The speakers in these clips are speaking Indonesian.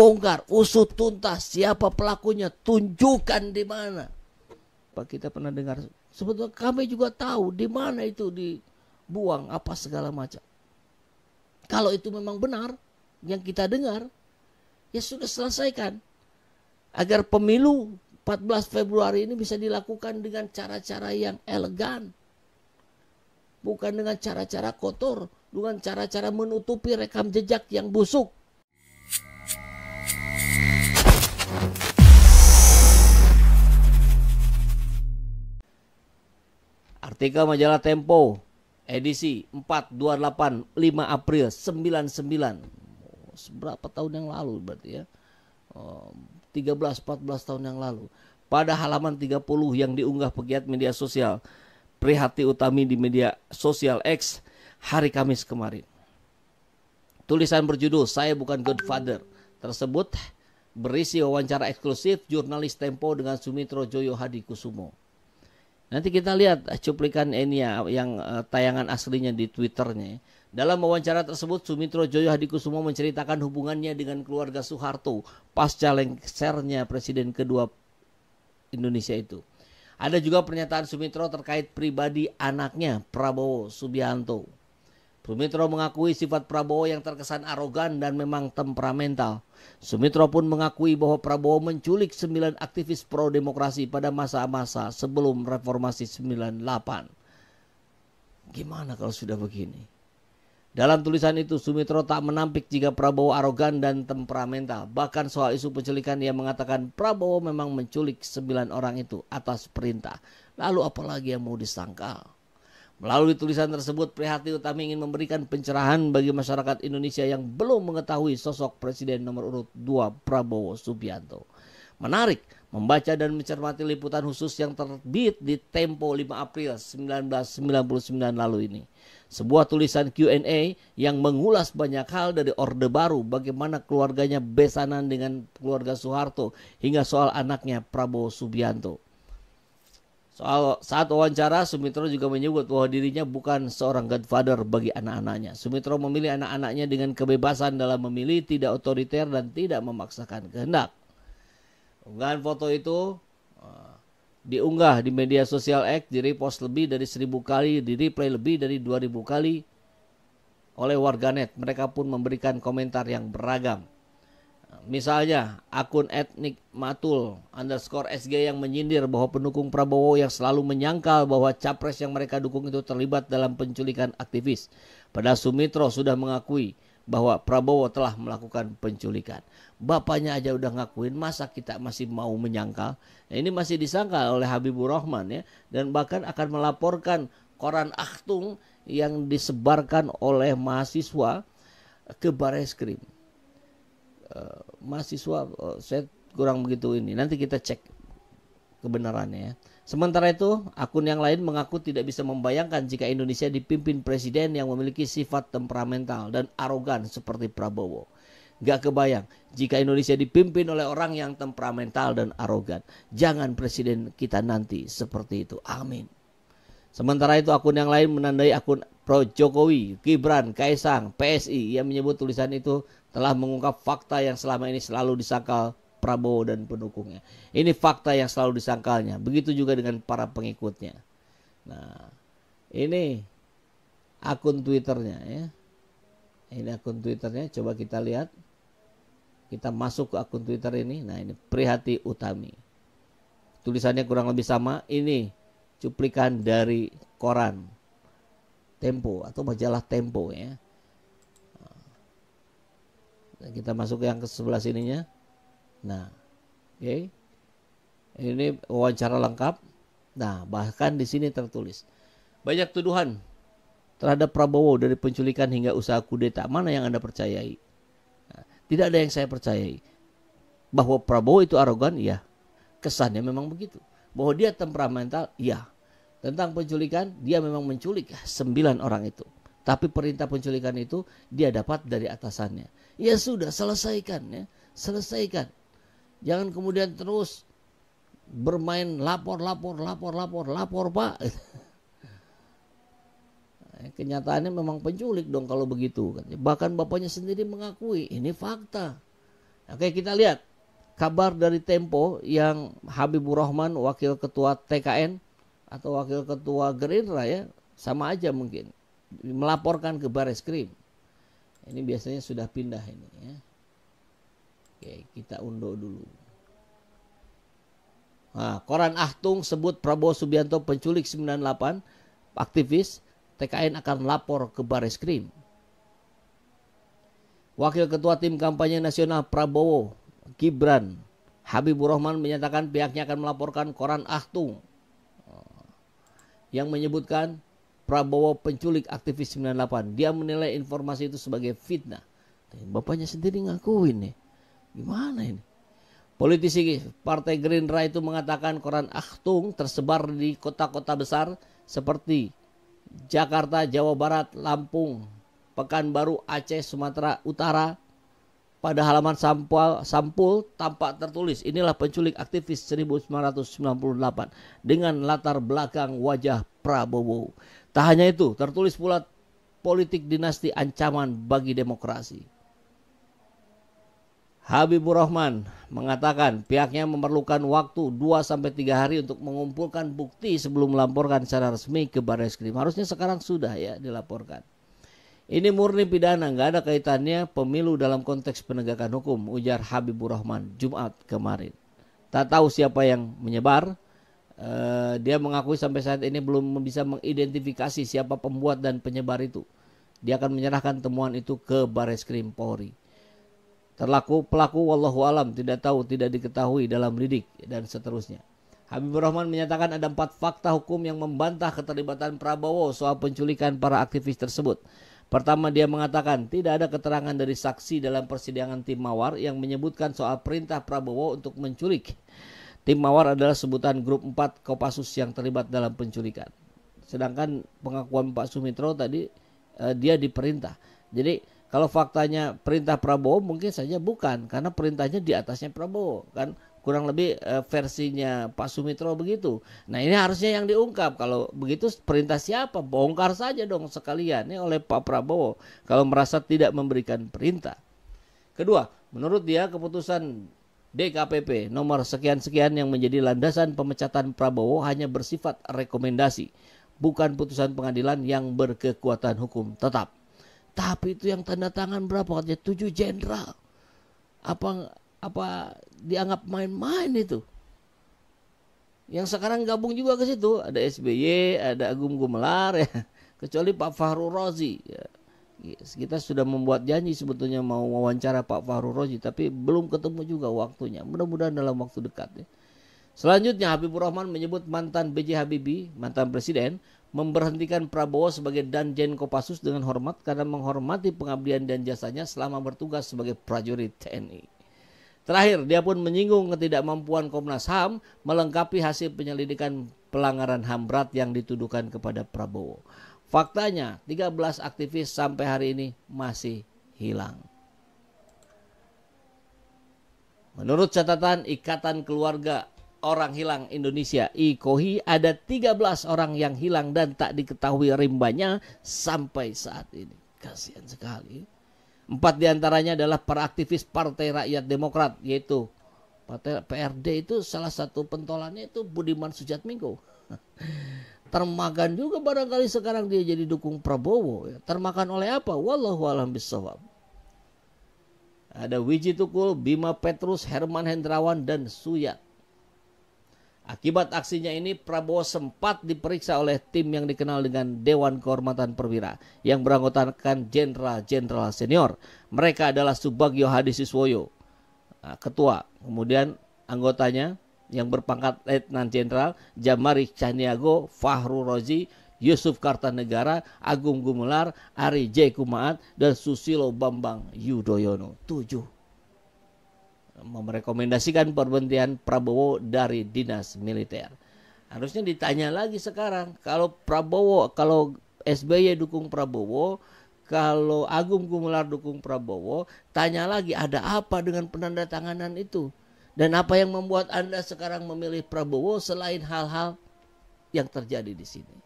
bongkar, usut tuntas siapa pelakunya, tunjukkan di mana. Pak kita pernah dengar. Sebetulnya kami juga tahu di mana itu dibuang apa segala macam. Kalau itu memang benar yang kita dengar, ya sudah selesaikan. Agar pemilu 14 Februari ini bisa dilakukan dengan cara-cara yang elegan. Bukan dengan cara-cara kotor, dengan cara-cara menutupi rekam jejak yang busuk artikel majalah Tempo edisi 428 5 April 99 seberapa tahun yang lalu berarti ya 13 14 tahun yang lalu pada halaman 30 yang diunggah pegiat media sosial Prihati Utami di media sosial X hari Kamis kemarin. Tulisan berjudul Saya Bukan Godfather tersebut berisi wawancara eksklusif jurnalis Tempo dengan Sumitro Joyo Hadi Kusumo. Nanti kita lihat eh, cuplikan ini ya yang uh, tayangan aslinya di Twitternya. Dalam wawancara tersebut, Sumitro Joyo Hadikusumo menceritakan hubungannya dengan keluarga Soeharto pasca lengsernya presiden kedua Indonesia itu. Ada juga pernyataan Sumitro terkait pribadi anaknya Prabowo Subianto. Sumitro mengakui sifat Prabowo yang terkesan arogan dan memang temperamental. Sumitro pun mengakui bahwa Prabowo menculik sembilan aktivis pro-demokrasi pada masa-masa sebelum reformasi 98. Gimana kalau sudah begini? Dalam tulisan itu, Sumitro tak menampik jika Prabowo arogan dan temperamental. Bahkan soal isu penculikan, ia mengatakan Prabowo memang menculik sembilan orang itu atas perintah. Lalu apalagi yang mau disangkal? Melalui tulisan tersebut, Prihati Utami ingin memberikan pencerahan bagi masyarakat Indonesia yang belum mengetahui sosok Presiden nomor urut 2 Prabowo Subianto. Menarik membaca dan mencermati liputan khusus yang terbit di Tempo 5 April 1999 lalu ini. Sebuah tulisan Q&A yang mengulas banyak hal dari Orde Baru bagaimana keluarganya besanan dengan keluarga Soeharto hingga soal anaknya Prabowo Subianto. Soal saat wawancara, Sumitro juga menyebut bahwa dirinya bukan seorang godfather bagi anak-anaknya. Sumitro memilih anak-anaknya dengan kebebasan dalam memilih, tidak otoriter dan tidak memaksakan kehendak. Unggahan foto itu eh, diunggah di media sosial X, direpost lebih dari seribu kali, di replay lebih dari dua ribu kali oleh warganet. Mereka pun memberikan komentar yang beragam misalnya akun etnik matul underscore SG yang menyindir bahwa pendukung Prabowo yang selalu menyangkal bahwa capres yang mereka dukung itu terlibat dalam penculikan aktivis. Pada Sumitro sudah mengakui bahwa Prabowo telah melakukan penculikan. Bapaknya aja udah ngakuin, masa kita masih mau menyangkal? Nah, ini masih disangkal oleh Habibur Rahman ya, dan bahkan akan melaporkan koran Akhtung yang disebarkan oleh mahasiswa ke Baris mahasiswa oh, saya kurang begitu ini. Nanti kita cek kebenarannya ya. Sementara itu, akun yang lain mengaku tidak bisa membayangkan jika Indonesia dipimpin presiden yang memiliki sifat temperamental dan arogan seperti Prabowo. Gak kebayang jika Indonesia dipimpin oleh orang yang temperamental dan arogan. Jangan presiden kita nanti seperti itu. Amin. Sementara itu akun yang lain menandai akun Pro Jokowi, Gibran, Kaisang, PSI yang menyebut tulisan itu telah mengungkap fakta yang selama ini selalu disangkal Prabowo dan pendukungnya. Ini fakta yang selalu disangkalnya. Begitu juga dengan para pengikutnya. Nah, ini akun Twitternya ya. Ini akun Twitternya. Coba kita lihat. Kita masuk ke akun Twitter ini. Nah, ini Prihati Utami. Tulisannya kurang lebih sama. Ini cuplikan dari koran Tempo atau majalah Tempo ya kita masuk yang ke sebelah sininya nah oke okay. ini wawancara lengkap nah bahkan di sini tertulis banyak tuduhan terhadap Prabowo dari penculikan hingga usaha kudeta mana yang anda percayai nah, tidak ada yang saya percayai bahwa Prabowo itu arogan ya kesannya memang begitu bahwa dia temperamental ya tentang penculikan dia memang menculik sembilan orang itu tapi perintah penculikan itu dia dapat dari atasannya. Ya sudah selesaikan ya, selesaikan. Jangan kemudian terus bermain lapor lapor lapor lapor lapor pak. Eh, kenyataannya memang penculik dong kalau begitu. Bahkan bapaknya sendiri mengakui ini fakta. Oke kita lihat kabar dari Tempo yang Habibur Rahman wakil ketua TKN atau wakil ketua Gerindra ya sama aja mungkin melaporkan ke baris krim ini biasanya sudah pindah ini ya oke kita unduh dulu nah, koran Ahtung sebut Prabowo Subianto penculik 98 aktivis TKN akan lapor ke baris krim Wakil Ketua Tim Kampanye Nasional Prabowo Gibran Habibur Rahman menyatakan pihaknya akan melaporkan koran Ahtung oh, yang menyebutkan Prabowo penculik aktivis 98. Dia menilai informasi itu sebagai fitnah. Dan bapaknya sendiri ngakuin nih. Gimana ini? Politisi Partai Gerindra itu mengatakan koran Akhtung tersebar di kota-kota besar seperti Jakarta, Jawa Barat, Lampung, Pekanbaru, Aceh, Sumatera Utara, pada halaman sampul, sampul tampak tertulis inilah penculik aktivis 1998 dengan latar belakang wajah Prabowo. Tak hanya itu, tertulis pula politik dinasti ancaman bagi demokrasi. Habibur Rahman mengatakan pihaknya memerlukan waktu 2-3 hari untuk mengumpulkan bukti sebelum melaporkan secara resmi ke Baris Krim. Harusnya sekarang sudah ya dilaporkan. Ini murni pidana, nggak ada kaitannya pemilu dalam konteks penegakan hukum, ujar Habibur Rahman Jumat kemarin. Tak tahu siapa yang menyebar. eh, dia mengakui sampai saat ini belum bisa mengidentifikasi siapa pembuat dan penyebar itu. Dia akan menyerahkan temuan itu ke Baris Krim Polri. Terlaku pelaku wallahu alam tidak tahu tidak diketahui dalam lidik dan seterusnya. Habibur Rahman menyatakan ada empat fakta hukum yang membantah keterlibatan Prabowo soal penculikan para aktivis tersebut. Pertama dia mengatakan tidak ada keterangan dari saksi dalam persidangan Tim Mawar yang menyebutkan soal perintah Prabowo untuk menculik. Tim Mawar adalah sebutan grup 4 Kopassus yang terlibat dalam penculikan. Sedangkan pengakuan Pak Sumitro tadi eh, dia diperintah. Jadi kalau faktanya perintah Prabowo mungkin saja bukan karena perintahnya di atasnya Prabowo kan kurang lebih uh, versinya Pak Sumitro begitu. Nah ini harusnya yang diungkap kalau begitu perintah siapa bongkar saja dong sekalian ini oleh Pak Prabowo kalau merasa tidak memberikan perintah. Kedua, menurut dia keputusan DKPP nomor sekian-sekian yang menjadi landasan pemecatan Prabowo hanya bersifat rekomendasi, bukan putusan pengadilan yang berkekuatan hukum tetap. Tapi itu yang tanda tangan berapa katanya? tujuh jenderal. Apa apa dianggap main-main itu. Yang sekarang gabung juga ke situ ada SBY, ada Agung Gumelar ya, kecuali Pak Fahru Rozi. Ya. Kita sudah membuat janji sebetulnya mau wawancara Pak Fahru Rozi, tapi belum ketemu juga waktunya. Mudah-mudahan dalam waktu dekat ya. Selanjutnya Habibur Rahman menyebut mantan BJ Habibie, mantan presiden, memberhentikan Prabowo sebagai Danjen Kopassus dengan hormat karena menghormati pengabdian dan jasanya selama bertugas sebagai prajurit TNI. Terakhir, dia pun menyinggung ketidakmampuan Komnas HAM melengkapi hasil penyelidikan pelanggaran HAM berat yang dituduhkan kepada Prabowo. Faktanya, 13 aktivis sampai hari ini masih hilang. Menurut catatan Ikatan Keluarga Orang Hilang Indonesia IKOHI ada 13 orang yang hilang dan tak diketahui rimbanya sampai saat ini. Kasihan sekali. Empat diantaranya adalah para aktivis Partai Rakyat Demokrat, yaitu Partai PRD itu salah satu pentolannya itu Budiman Sujatmiko. Termakan juga barangkali sekarang dia jadi dukung Prabowo. Ya. Termakan oleh apa? Wallahu alam bisawab. Ada Wiji Tukul, Bima Petrus, Herman Hendrawan, dan Suyat. Akibat aksinya ini Prabowo sempat diperiksa oleh tim yang dikenal dengan Dewan Kehormatan Perwira yang beranggotakan jenderal-jenderal senior. Mereka adalah Subagio Hadi Siswoyo, eh, ketua, kemudian anggotanya yang berpangkat Letnan Jenderal Jamari Chaniago Fahru Rozi, Yusuf Kartanegara, Agung Gumular, Ari J. Kumaat, dan Susilo Bambang Yudhoyono. tujuh merekomendasikan perberhentian Prabowo dari dinas militer. Harusnya ditanya lagi sekarang kalau Prabowo kalau SBY dukung Prabowo, kalau Agung Gumelar dukung Prabowo, tanya lagi ada apa dengan penandatanganan itu? Dan apa yang membuat Anda sekarang memilih Prabowo selain hal-hal yang terjadi di sini?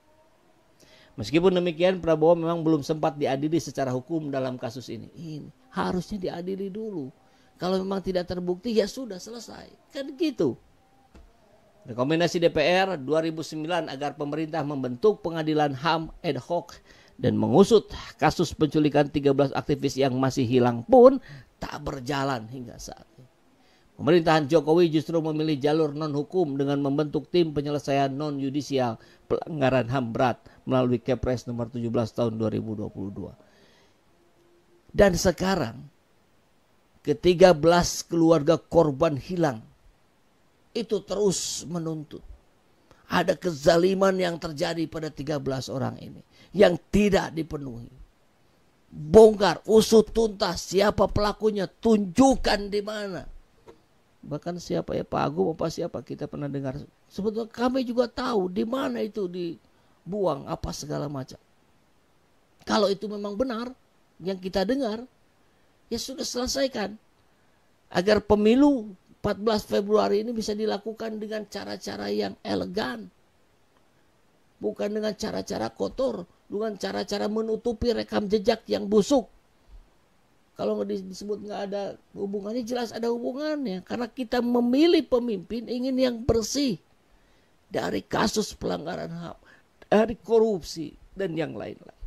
Meskipun demikian Prabowo memang belum sempat diadili secara hukum dalam kasus ini. Ini harusnya diadili dulu kalau memang tidak terbukti ya sudah selesai. Kan gitu. Rekomendasi DPR 2009 agar pemerintah membentuk pengadilan HAM ad hoc dan mengusut kasus penculikan 13 aktivis yang masih hilang pun tak berjalan hingga saat ini. Pemerintahan Jokowi justru memilih jalur non hukum dengan membentuk tim penyelesaian non judisial pelanggaran HAM berat melalui Kepres nomor 17 tahun 2022. Dan sekarang Ketiga belas keluarga korban hilang. Itu terus menuntut. Ada kezaliman yang terjadi pada tiga belas orang ini. Yang tidak dipenuhi. Bongkar, usut tuntas siapa pelakunya. Tunjukkan di mana bahkan siapa ya Pak Agung apa siapa kita pernah dengar sebetulnya kami juga tahu di mana itu dibuang apa segala macam kalau itu memang benar yang kita dengar ya sudah selesaikan. Agar pemilu 14 Februari ini bisa dilakukan dengan cara-cara yang elegan. Bukan dengan cara-cara kotor, dengan cara-cara menutupi rekam jejak yang busuk. Kalau disebut nggak ada hubungannya, jelas ada hubungannya. Karena kita memilih pemimpin ingin yang bersih dari kasus pelanggaran HAM, dari korupsi, dan yang lain-lain.